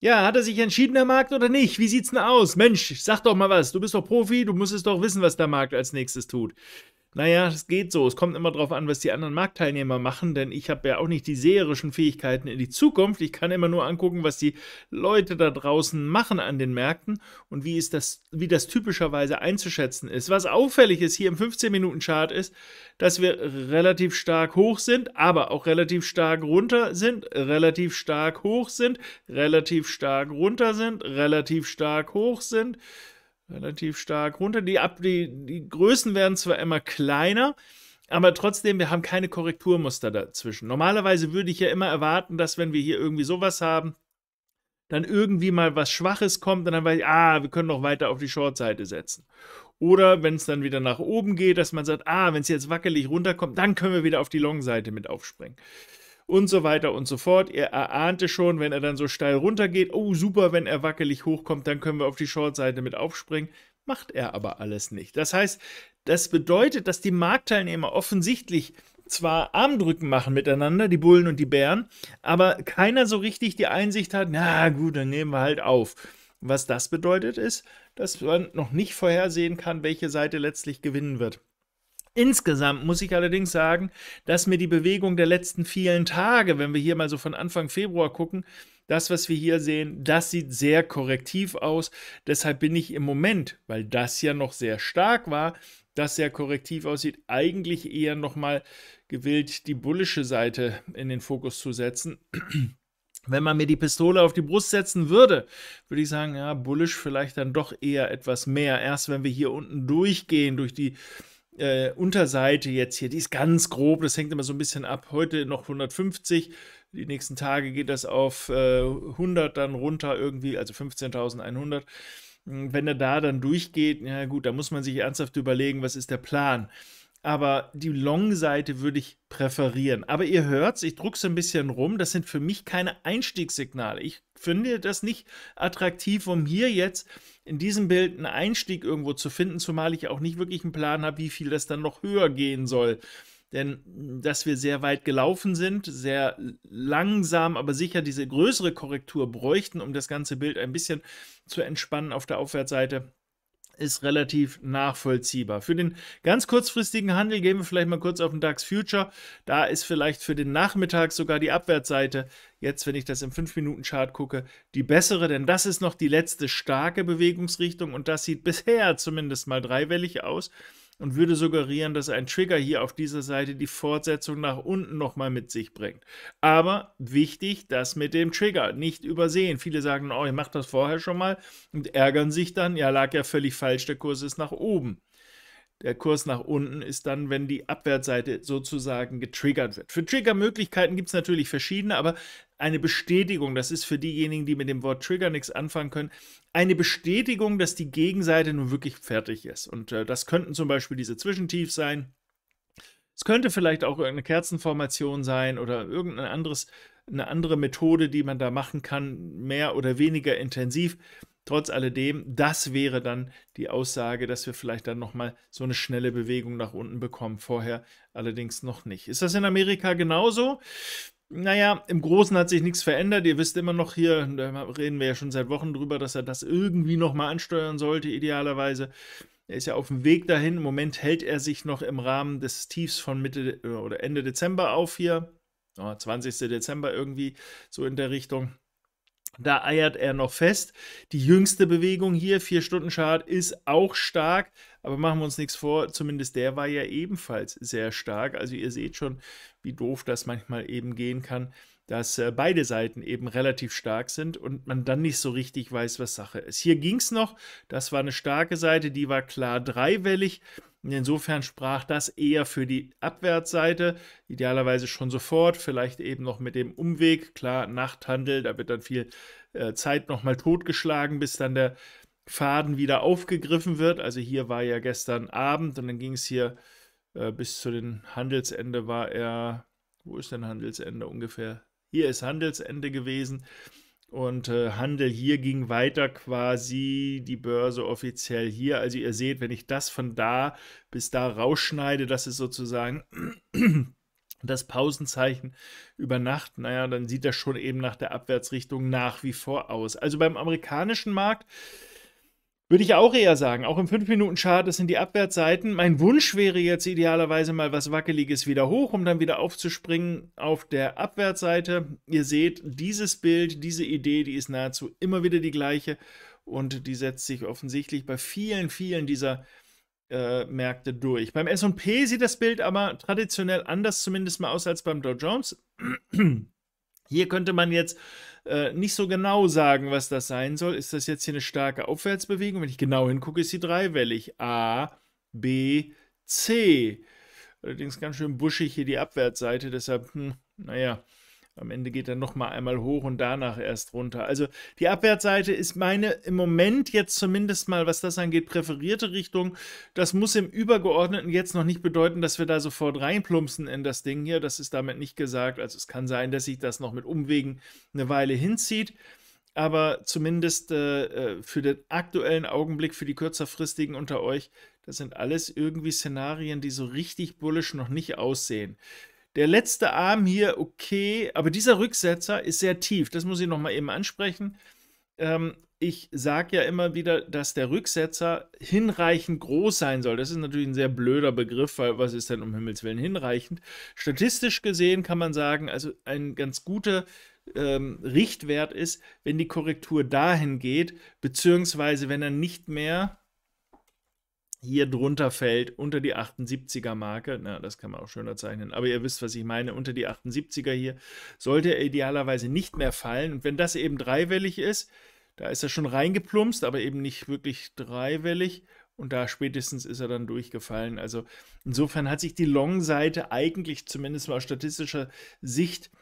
Ja, hat er sich entschieden, der Markt, oder nicht? Wie sieht's denn aus? Mensch, sag doch mal was. Du bist doch Profi, du musst es doch wissen, was der Markt als nächstes tut naja, es geht so. Es kommt immer darauf an, was die anderen Marktteilnehmer machen, denn ich habe ja auch nicht die seherischen Fähigkeiten in die Zukunft. Ich kann immer nur angucken, was die Leute da draußen machen an den Märkten und wie, ist das, wie das typischerweise einzuschätzen ist. Was auffällig ist hier im 15-Minuten-Chart ist, dass wir relativ stark hoch sind, aber auch relativ stark runter sind, relativ stark hoch sind, relativ stark runter sind, relativ stark hoch sind. Relativ stark hoch sind relativ stark runter. Die, Ab die, die Größen werden zwar immer kleiner, aber trotzdem, wir haben keine Korrekturmuster dazwischen. Normalerweise würde ich ja immer erwarten, dass wenn wir hier irgendwie sowas haben, dann irgendwie mal was Schwaches kommt und dann weiß ich, ah, wir können noch weiter auf die Short-Seite setzen. Oder wenn es dann wieder nach oben geht, dass man sagt, ah, wenn es jetzt wackelig runterkommt, dann können wir wieder auf die Long-Seite mit aufspringen und so weiter und so fort. Er erahnte schon, wenn er dann so steil runtergeht, oh super, wenn er wackelig hochkommt, dann können wir auf die Shortseite mit aufspringen. Macht er aber alles nicht. Das heißt, das bedeutet, dass die Marktteilnehmer offensichtlich zwar Armdrücken machen miteinander, die Bullen und die Bären, aber keiner so richtig die Einsicht hat, na gut, dann nehmen wir halt auf. Was das bedeutet ist, dass man noch nicht vorhersehen kann, welche Seite letztlich gewinnen wird. Insgesamt muss ich allerdings sagen, dass mir die Bewegung der letzten vielen Tage, wenn wir hier mal so von Anfang Februar gucken, das, was wir hier sehen, das sieht sehr korrektiv aus. Deshalb bin ich im Moment, weil das ja noch sehr stark war, das sehr korrektiv aussieht, eigentlich eher nochmal gewillt, die bullische Seite in den Fokus zu setzen. Wenn man mir die Pistole auf die Brust setzen würde, würde ich sagen, ja, bullisch vielleicht dann doch eher etwas mehr. Erst wenn wir hier unten durchgehen, durch die äh, Unterseite jetzt hier, die ist ganz grob, das hängt immer so ein bisschen ab. Heute noch 150, die nächsten Tage geht das auf äh, 100 dann runter irgendwie, also 15.100. Hm, wenn er da dann durchgeht, ja gut, da muss man sich ernsthaft überlegen, was ist der Plan aber die Long-Seite würde ich präferieren. Aber ihr hört es, ich drucke es ein bisschen rum. Das sind für mich keine Einstiegssignale. Ich finde das nicht attraktiv, um hier jetzt in diesem Bild einen Einstieg irgendwo zu finden, zumal ich auch nicht wirklich einen Plan habe, wie viel das dann noch höher gehen soll. Denn mm, dass wir sehr weit gelaufen sind, sehr langsam, aber sicher diese größere Korrektur bräuchten, um das ganze Bild ein bisschen zu entspannen auf der Aufwärtsseite, ist relativ nachvollziehbar. Für den ganz kurzfristigen Handel gehen wir vielleicht mal kurz auf den DAX Future. Da ist vielleicht für den Nachmittag sogar die Abwärtsseite, jetzt wenn ich das im 5-Minuten-Chart gucke, die bessere, denn das ist noch die letzte starke Bewegungsrichtung und das sieht bisher zumindest mal dreiwellig aus und würde suggerieren, dass ein Trigger hier auf dieser Seite die Fortsetzung nach unten nochmal mit sich bringt. Aber wichtig, das mit dem Trigger nicht übersehen. Viele sagen, oh, ich mache das vorher schon mal und ärgern sich dann, ja, lag ja völlig falsch, der Kurs ist nach oben. Der Kurs nach unten ist dann, wenn die Abwärtsseite sozusagen getriggert wird. Für Triggermöglichkeiten gibt es natürlich verschiedene, aber eine Bestätigung, das ist für diejenigen, die mit dem Wort Trigger nichts anfangen können, eine Bestätigung, dass die Gegenseite nun wirklich fertig ist. Und äh, das könnten zum Beispiel diese Zwischentiefs sein. Es könnte vielleicht auch irgendeine Kerzenformation sein oder irgendeine anderes, eine andere Methode, die man da machen kann, mehr oder weniger intensiv. Trotz alledem, das wäre dann die Aussage, dass wir vielleicht dann nochmal so eine schnelle Bewegung nach unten bekommen. Vorher allerdings noch nicht. Ist das in Amerika genauso? Naja, im Großen hat sich nichts verändert. Ihr wisst immer noch hier, da reden wir ja schon seit Wochen drüber, dass er das irgendwie nochmal ansteuern sollte, idealerweise. Er ist ja auf dem Weg dahin. Im Moment hält er sich noch im Rahmen des Tiefs von Mitte äh, oder Ende Dezember auf hier. 20. Dezember irgendwie, so in der Richtung. Da eiert er noch fest. Die jüngste Bewegung hier, 4-Stunden-Chart, ist auch stark. Aber machen wir uns nichts vor, zumindest der war ja ebenfalls sehr stark. Also ihr seht schon, wie doof das manchmal eben gehen kann, dass äh, beide Seiten eben relativ stark sind und man dann nicht so richtig weiß, was Sache ist. Hier ging es noch, das war eine starke Seite, die war klar dreiwellig. Insofern sprach das eher für die Abwärtsseite, idealerweise schon sofort, vielleicht eben noch mit dem Umweg. Klar, Nachthandel, da wird dann viel äh, Zeit nochmal totgeschlagen, bis dann der Faden wieder aufgegriffen wird. Also hier war ja gestern Abend und dann ging es hier äh, bis zu den Handelsende war er, wo ist denn Handelsende ungefähr? Hier ist Handelsende gewesen. Und äh, Handel hier ging weiter quasi, die Börse offiziell hier. Also ihr seht, wenn ich das von da bis da rausschneide, das ist sozusagen das Pausenzeichen über Nacht. Naja, dann sieht das schon eben nach der Abwärtsrichtung nach wie vor aus. Also beim amerikanischen Markt würde ich auch eher sagen. Auch im 5-Minuten-Chart, das sind die Abwärtsseiten. Mein Wunsch wäre jetzt idealerweise mal was Wackeliges wieder hoch, um dann wieder aufzuspringen auf der Abwärtsseite. Ihr seht, dieses Bild, diese Idee, die ist nahezu immer wieder die gleiche und die setzt sich offensichtlich bei vielen, vielen dieser äh, Märkte durch. Beim SP sieht das Bild aber traditionell anders zumindest mal aus als beim Dow Jones. Hier könnte man jetzt äh, nicht so genau sagen, was das sein soll. Ist das jetzt hier eine starke Aufwärtsbewegung? Wenn ich genau hingucke, ist sie dreiwellig. A, B, C. Allerdings ganz schön buschig hier die Abwärtsseite, deshalb, hm, naja. Am Ende geht er nochmal einmal hoch und danach erst runter. Also die Abwärtsseite ist meine im Moment jetzt zumindest mal, was das angeht, präferierte Richtung. Das muss im Übergeordneten jetzt noch nicht bedeuten, dass wir da sofort reinplumpsen in das Ding hier. Das ist damit nicht gesagt. Also es kann sein, dass sich das noch mit Umwegen eine Weile hinzieht. Aber zumindest äh, äh für den aktuellen Augenblick, für die kürzerfristigen unter euch, das sind alles irgendwie Szenarien, die so richtig bullisch noch nicht aussehen. Der letzte Arm hier, okay, aber dieser Rücksetzer ist sehr tief. Das muss ich nochmal eben ansprechen. Ähm, ich sage ja immer wieder, dass der Rücksetzer hinreichend groß sein soll. Das ist natürlich ein sehr blöder Begriff, weil was ist denn um Himmels Willen hinreichend? Statistisch gesehen kann man sagen, also ein ganz guter ähm, Richtwert ist, wenn die Korrektur dahin geht, beziehungsweise wenn er nicht mehr hier drunter fällt, unter die 78er Marke, na, das kann man auch schöner zeichnen, aber ihr wisst, was ich meine, unter die 78er hier, sollte er idealerweise nicht mehr fallen. Und wenn das eben dreiwellig ist, da ist er schon reingeplumpst, aber eben nicht wirklich dreiwellig. Und da spätestens ist er dann durchgefallen. Also insofern hat sich die Long-Seite eigentlich zumindest mal aus statistischer Sicht äh,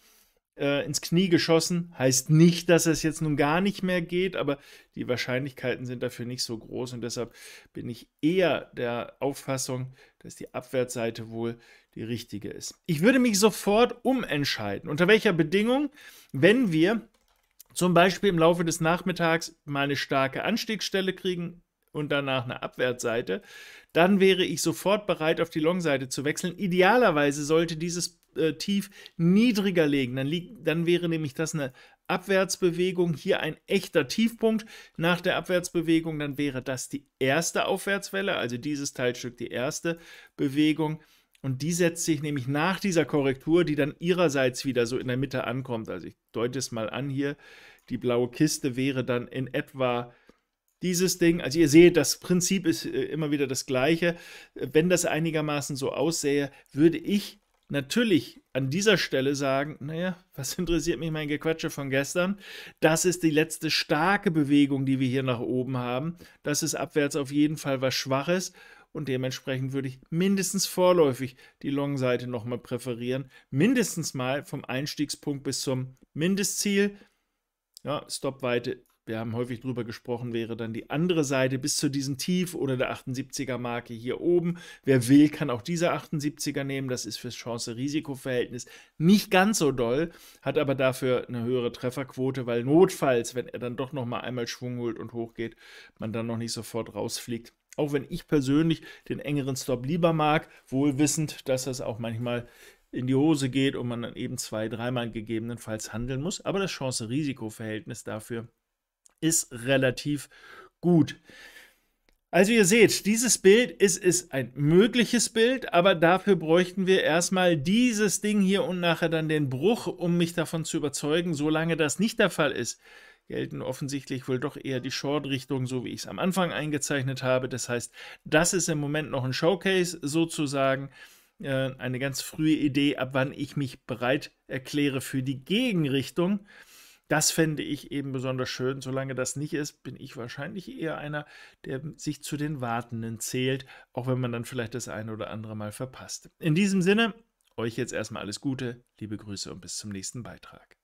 äh, ins Knie geschossen. Heißt nicht, dass es jetzt nun gar nicht mehr geht, aber die Wahrscheinlichkeiten sind dafür nicht so groß und deshalb bin ich eher der Auffassung, dass die Abwärtsseite wohl die richtige ist. Ich würde mich sofort umentscheiden. Unter welcher Bedingung? Wenn wir zum Beispiel im Laufe des Nachmittags mal eine starke Anstiegsstelle kriegen und danach eine Abwärtsseite, dann wäre ich sofort bereit, auf die Long-Seite zu wechseln. Idealerweise sollte dieses äh, Tief niedriger liegen. Dann, liegt, dann wäre nämlich das eine Abwärtsbewegung, hier ein echter Tiefpunkt. Nach der Abwärtsbewegung, dann wäre das die erste Aufwärtswelle, also dieses Teilstück die erste Bewegung. Und die setzt sich nämlich nach dieser Korrektur, die dann ihrerseits wieder so in der Mitte ankommt. Also ich deute es mal an hier. Die blaue Kiste wäre dann in etwa dieses Ding, also ihr seht, das Prinzip ist äh, immer wieder das gleiche. Wenn das einigermaßen so aussähe, würde ich natürlich an dieser Stelle sagen, naja, was interessiert mich mein Gequatsche von gestern? Das ist die letzte starke Bewegung, die wir hier nach oben haben. Das ist abwärts auf jeden Fall was Schwaches und dementsprechend würde ich mindestens vorläufig die Long-Seite nochmal präferieren. Mindestens mal vom Einstiegspunkt bis zum Mindestziel. Ja, Stopweite wir haben häufig drüber gesprochen, wäre dann die andere Seite bis zu diesem Tief oder der 78er Marke hier oben. Wer will, kann auch diese 78er nehmen. Das ist fürs Chance-Risiko-Verhältnis nicht ganz so doll, hat aber dafür eine höhere Trefferquote, weil notfalls, wenn er dann doch noch mal einmal Schwung holt und hochgeht, man dann noch nicht sofort rausfliegt. Auch wenn ich persönlich den engeren Stop lieber mag, wohl wissend, dass das auch manchmal in die Hose geht und man dann eben zwei, dreimal gegebenenfalls handeln muss. Aber das Chance-Risiko-Verhältnis dafür ist relativ gut. Also ihr seht, dieses Bild ist, ist ein mögliches Bild, aber dafür bräuchten wir erstmal dieses Ding hier und nachher dann den Bruch, um mich davon zu überzeugen. Solange das nicht der Fall ist, gelten offensichtlich wohl doch eher die Short-Richtung, so wie ich es am Anfang eingezeichnet habe. Das heißt, das ist im Moment noch ein Showcase sozusagen, äh, eine ganz frühe Idee, ab wann ich mich bereit erkläre für die Gegenrichtung. Das fände ich eben besonders schön. Solange das nicht ist, bin ich wahrscheinlich eher einer, der sich zu den Wartenden zählt, auch wenn man dann vielleicht das eine oder andere Mal verpasst. In diesem Sinne, euch jetzt erstmal alles Gute, liebe Grüße und bis zum nächsten Beitrag.